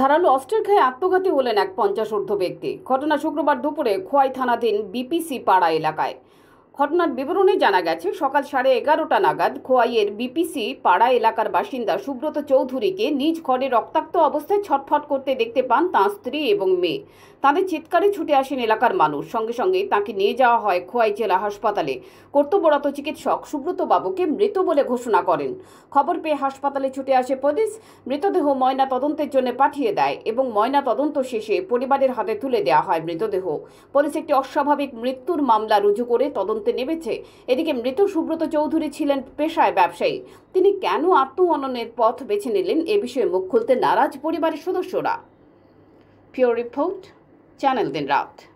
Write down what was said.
ধারালো অস্ত্রের খেয়ে আত্মঘাতী হলেন এক পঞ্চাশ ব্যক্তি ঘটনা শুক্রবার দুপুরে খোয়াই থানাধীন বিপিসি পাড়া এলাকায় ঘটনার বিবরণে জানা গেছে সকাল সাড়ে এগারোটা নাগাদ খোয়াইয়ের বিপিসি পাড়া এলাকার বাসিন্দা সুব্রত চৌধুরীকে নিজ ঘরে রক্তাক্ত অবস্থায় ছটফট করতে দেখতে পান তাঁর স্ত্রী এবং মেয়ে তাঁদের চিৎকারে ছুটে আসেন এলাকার মানুষ সঙ্গে সঙ্গে তাকে নিয়ে যাওয়া হয় খোয়াই জেলা হাসপাতালে কর্তব্যরত চিকিৎসক সুব্রত বাবুকে মৃত বলে ঘোষণা করেন খবর পেয়ে হাসপাতালে ছুটে আসে পুলিশ মৃতদেহ ময়না তদন্তের জন্য পাঠিয়ে দেয় এবং ময়না তদন্ত শেষে পরিবারের হাতে তুলে দেওয়া হয় মৃতদেহ পুলিশ একটি অস্বাভাবিক মৃত্যুর মামলা রুজু করে তদন্ত করতে নেমেছে এদিকে মৃত সুব্রত চৌধুরী ছিলেন পেশায় ব্যবসায়ী তিনি কেন আত্ম অননের পথ বেছে নিলেন এ বিষয়ে মুখ খুলতে নারাজ পরিবারের সদস্যরা পিওর রিপোর্ট চ্যানেল দিন রাত